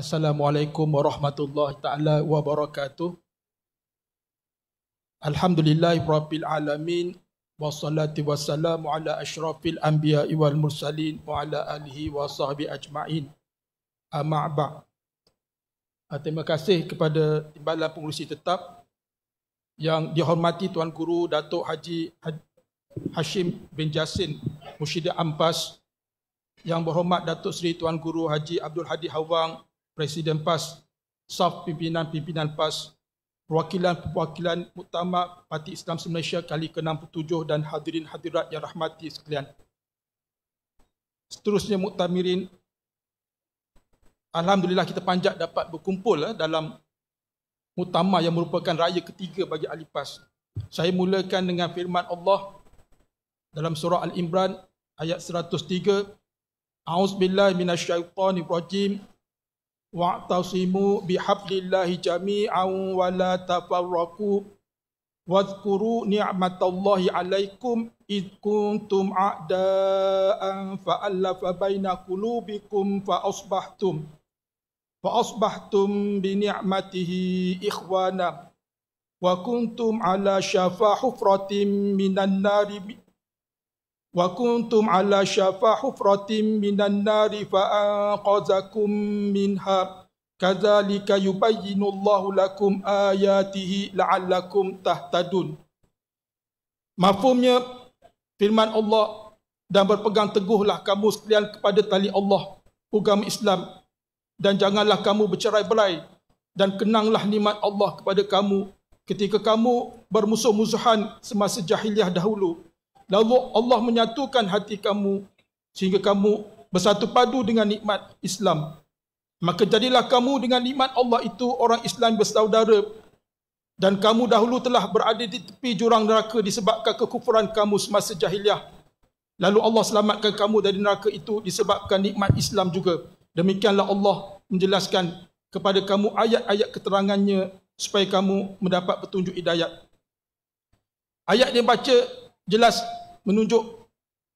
Assalamualaikum warahmatullahi taala wabarakatuh. Alhamdulillah rabbil alamin wassalatu wassalamu ala asyrafil anbiya wal mursalin wa ala alihi wa sahbi ajmain. Amma ba'd. Ah, terima kasih kepada Timbalan Pengurusi Tetap yang dihormati Tuan Guru Datuk Haji ha-, Hashim bin Jasin Mushidah Ampas yang berhormat Datuk Seri Tuan Guru Haji Abdul Hadi Hawang Presiden PAS, SAF pimpinan-pimpinan PAS, perwakilan-perwakilan utama Parti Islam Malaysia kali ke-67 dan hadirin hadirat yang rahmati sekalian. Seterusnya muktamirin alhamdulillah kita panjat dapat berkumpul eh, dalam utama yang merupakan raya ketiga bagi ahli PAS. Saya mulakan dengan firman Allah dalam surah Al-Imran ayat 103 A'udzubillahi minasyaitonirrajim واعتصموا بحبل الله جميعا ولا تفرقوا واذكروا نعمة الله عليكم إذ كنتم أعداء فألف بين قلوبكم فأصبحتم فأصبحتم بنعمته إخوانا وكنتم على شفا حفرة من النار Wa kuntum ala syafa hufratin minan nari fa'anqazakum minha Kazalika yubayyinullahu lakum ayatihi la'allakum tahtadun Mafumnya firman Allah dan berpegang teguhlah kamu sekalian kepada tali Allah agama Islam dan janganlah kamu bercerai belai dan kenanglah nikmat Allah kepada kamu ketika kamu bermusuh-musuhan semasa jahiliah dahulu Lalu Allah menyatukan hati kamu sehingga kamu bersatu padu dengan nikmat Islam. Maka jadilah kamu dengan nikmat Allah itu orang Islam bersaudara dan kamu dahulu telah berada di tepi jurang neraka disebabkan kekufuran kamu semasa jahiliah. Lalu Allah selamatkan kamu dari neraka itu disebabkan nikmat Islam juga. Demikianlah Allah menjelaskan kepada kamu ayat-ayat keterangannya supaya kamu mendapat petunjuk hidayat. Ayat dia baca jelas menunjuk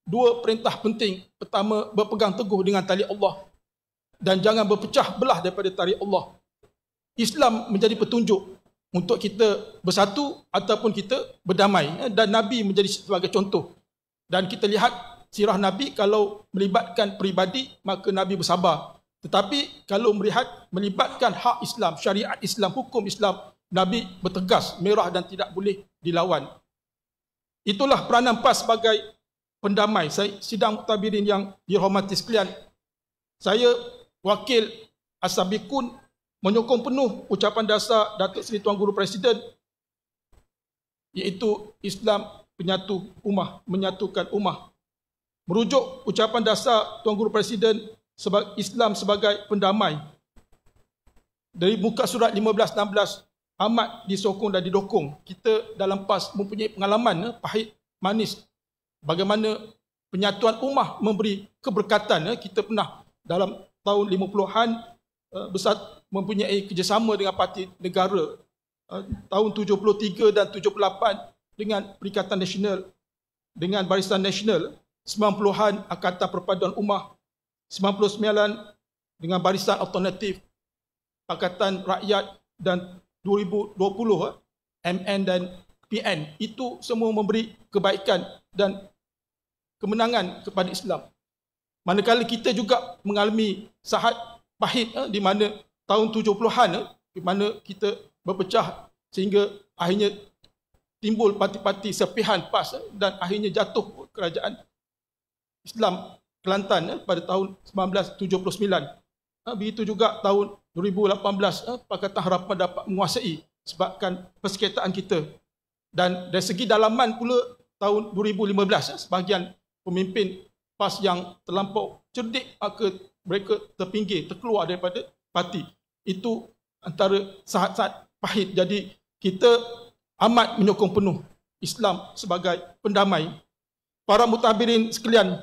dua perintah penting. Pertama, berpegang teguh dengan tali Allah dan jangan berpecah belah daripada tali Allah. Islam menjadi petunjuk untuk kita bersatu ataupun kita berdamai dan Nabi menjadi sebagai contoh. Dan kita lihat sirah Nabi kalau melibatkan peribadi maka Nabi bersabar. Tetapi kalau melihat melibatkan hak Islam, syariat Islam, hukum Islam, Nabi bertegas, merah dan tidak boleh dilawan. Itulah peranan PAS sebagai pendamai saya, sidang mutabirin yang dihormati sekalian. Saya wakil Asabikun menyokong penuh ucapan dasar Datuk Seri Tuan Guru Presiden iaitu Islam penyatu umah, menyatukan umah. Merujuk ucapan dasar Tuan Guru Presiden Islam sebagai pendamai dari muka surat 15 16 amat disokong dan didokong. Kita dalam PAS mempunyai pengalaman eh, pahit manis bagaimana penyatuan umah memberi keberkatan. Eh. Kita pernah dalam tahun 50-an eh, besar mempunyai kerjasama dengan parti negara eh, tahun 73 dan 78 dengan Perikatan Nasional dengan Barisan Nasional 90-an Akatan Perpaduan Umah 99 dengan Barisan Alternatif Pakatan Rakyat dan 2020 eh, MN dan PN itu semua memberi kebaikan dan kemenangan kepada Islam. Manakala kita juga mengalami sahat pahit eh, di mana tahun 70-an eh, di mana kita berpecah sehingga akhirnya timbul parti-parti sepihan PAS dan akhirnya jatuh kerajaan Islam Kelantan pada tahun 1979. Begitu juga tahun 1980 2018 eh, Pakatan Harapan dapat menguasai sebabkan persekitaan kita dan dari segi dalaman pula tahun 2015 eh, sebahagian pemimpin PAS yang terlampau cerdik maka mereka terpinggir, terkeluar daripada parti. Itu antara saat-saat pahit. Jadi kita amat menyokong penuh Islam sebagai pendamai. Para mutabirin sekalian,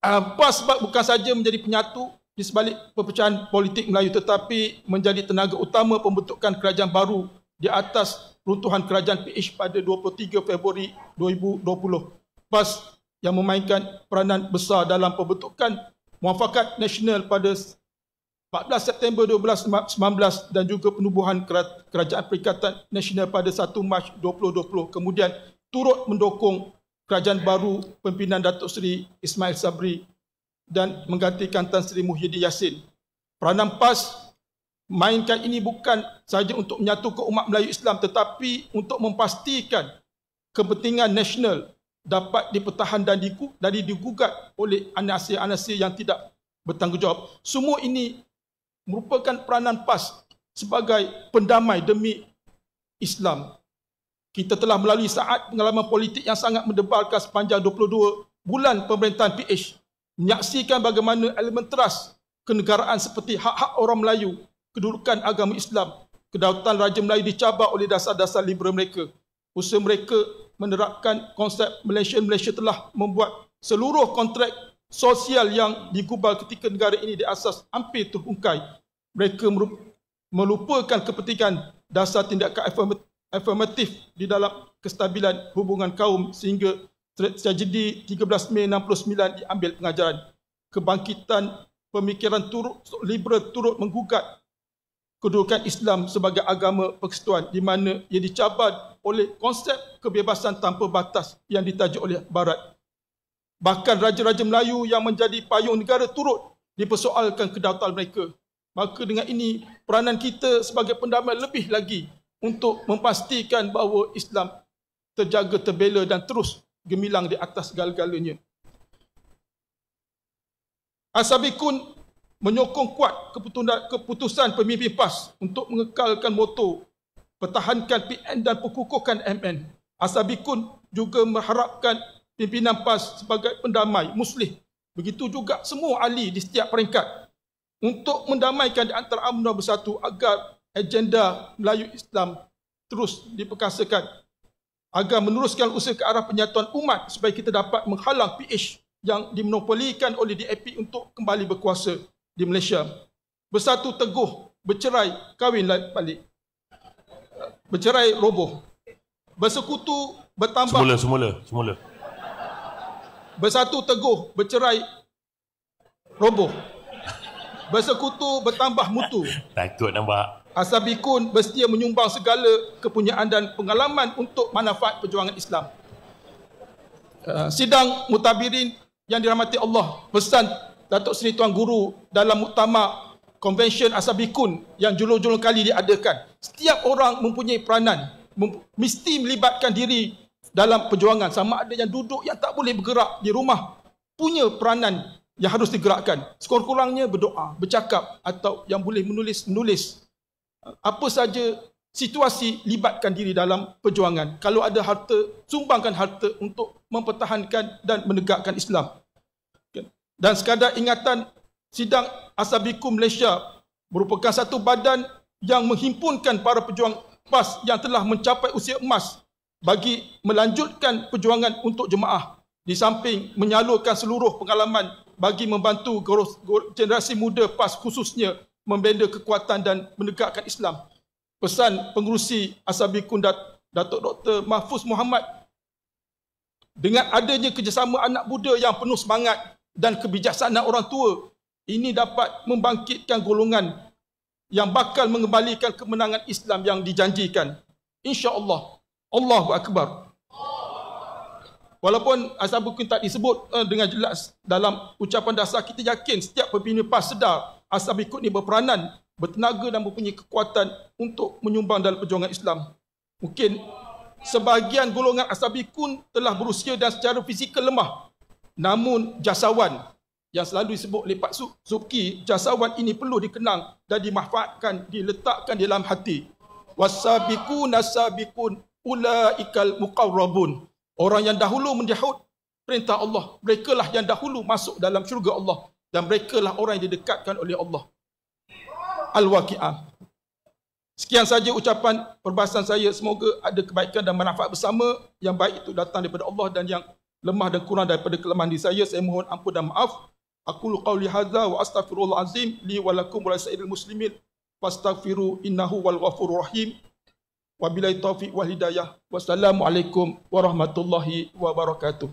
uh, PAS bukan saja menjadi penyatu di sebalik perpecahan politik Melayu tetapi menjadi tenaga utama pembentukan kerajaan baru di atas runtuhan kerajaan PH pada 23 Februari 2020. PAS yang memainkan peranan besar dalam pembentukan muafakat nasional pada 14 September 2019 dan juga penubuhan Kerajaan Perikatan Nasional pada 1 Mac 2020 kemudian turut mendukung kerajaan baru pimpinan Datuk Seri Ismail Sabri dan menggantikan Tan Sri Muhyiddin Yassin. Peranan PAS mainkan ini bukan sahaja untuk menyatukan umat Melayu Islam tetapi untuk memastikan kepentingan nasional dapat dipertahan dan dari digugat oleh anasir-anasir yang tidak bertanggungjawab. Semua ini merupakan peranan PAS sebagai pendamai demi Islam. Kita telah melalui saat pengalaman politik yang sangat mendebalkan sepanjang 22 bulan pemerintahan PH menyaksikan bagaimana elemen teras kenegaraan seperti hak-hak orang Melayu, kedudukan agama Islam, kedaulatan raja Melayu dicabar oleh dasar-dasar liberal mereka. Usaha mereka menerapkan konsep Malaysia. Malaysia telah membuat seluruh kontrak sosial yang digubal ketika negara ini diasas hampir terungkai. Mereka melupakan kepentingan dasar tindakan afirmatif di dalam kestabilan hubungan kaum sehingga tragedi 13 Mei 69 diambil pengajaran kebangkitan pemikiran turut liberal turut menggugat kedudukan Islam sebagai agama persekutuan di mana ia dicabar oleh konsep kebebasan tanpa batas yang ditajuk oleh barat bahkan raja-raja Melayu yang menjadi payung negara turut dipersoalkan kedaulatan mereka maka dengan ini peranan kita sebagai pendamai lebih lagi untuk memastikan bahawa Islam terjaga terbela dan terus gemilang di atas segala-galanya. Asabikun menyokong kuat keputusan pemimpin PAS untuk mengekalkan moto pertahankan PN dan pengukuhkan MN. Asabikun juga mengharapkan pimpinan PAS sebagai pendamai, Muslim, Begitu juga semua ahli di setiap peringkat untuk mendamaikan di antara UMNO bersatu agar agenda Melayu Islam terus diperkasakan agar meneruskan usaha ke arah penyatuan umat supaya kita dapat menghalang PH yang dimonopolikan oleh DAP untuk kembali berkuasa di Malaysia. Bersatu teguh, bercerai, kahwin balik. Bercerai roboh. Bersekutu bertambah. Semula, semula, semula. Bersatu teguh, bercerai roboh. Bersekutu bertambah mutu. Takut nampak. Asabikun bersedia menyumbang segala kepunyaan dan pengalaman untuk manfaat perjuangan Islam. Uh, sidang Mutabirin yang dirahmati Allah pesan Datuk Seri Tuan Guru dalam utama Convention Asabikun yang julung-julung kali diadakan. Setiap orang mempunyai peranan, mesti melibatkan diri dalam perjuangan. Sama ada yang duduk yang tak boleh bergerak di rumah, punya peranan yang harus digerakkan. Sekurang-kurangnya berdoa, bercakap atau yang boleh menulis, menulis apa saja situasi libatkan diri dalam perjuangan. Kalau ada harta, sumbangkan harta untuk mempertahankan dan menegakkan Islam. Dan sekadar ingatan sidang Asabikum Malaysia merupakan satu badan yang menghimpunkan para pejuang PAS yang telah mencapai usia emas bagi melanjutkan perjuangan untuk jemaah di samping menyalurkan seluruh pengalaman bagi membantu generasi muda PAS khususnya membenda kekuatan dan menegakkan Islam. Pesan pengurusi Asabi Kundat Datuk Dr. Mahfuz Muhammad dengan adanya kerjasama anak muda yang penuh semangat dan kebijaksanaan orang tua, ini dapat membangkitkan golongan yang bakal mengembalikan kemenangan Islam yang dijanjikan. InsyaAllah. Allahu Akbar. Walaupun Asabi Kundat disebut eh, dengan jelas dalam ucapan dasar, kita yakin setiap pembina PAS sedar Ashab ikut ni berperanan bertenaga dan mempunyai kekuatan untuk menyumbang dalam perjuangan Islam. Mungkin sebahagian golongan Asabikun telah berusia dan secara fizikal lemah. Namun jasawan yang selalu disebut oleh Pak Subki, jasawan ini perlu dikenang dan dimahfakan, diletakkan dalam hati. Wasabikun asabikun ulaikal muqarrabun. Orang yang dahulu menjahut perintah Allah, mereka lah yang dahulu masuk dalam syurga Allah dan mereka lah orang yang didekatkan oleh Allah. Al-Waqi'ah. Sekian saja ucapan perbahasan saya. Semoga ada kebaikan dan manfaat bersama. Yang baik itu datang daripada Allah dan yang lemah dan kurang daripada kelemahan di saya. Saya mohon ampun dan maaf. Aku lukau lihaza wa astaghfirullahaladzim li walakum wa sa'idil muslimin fastaghfiru innahu wal ghafur rahim wa bilai taufiq wal hidayah wassalamualaikum warahmatullahi wabarakatuh.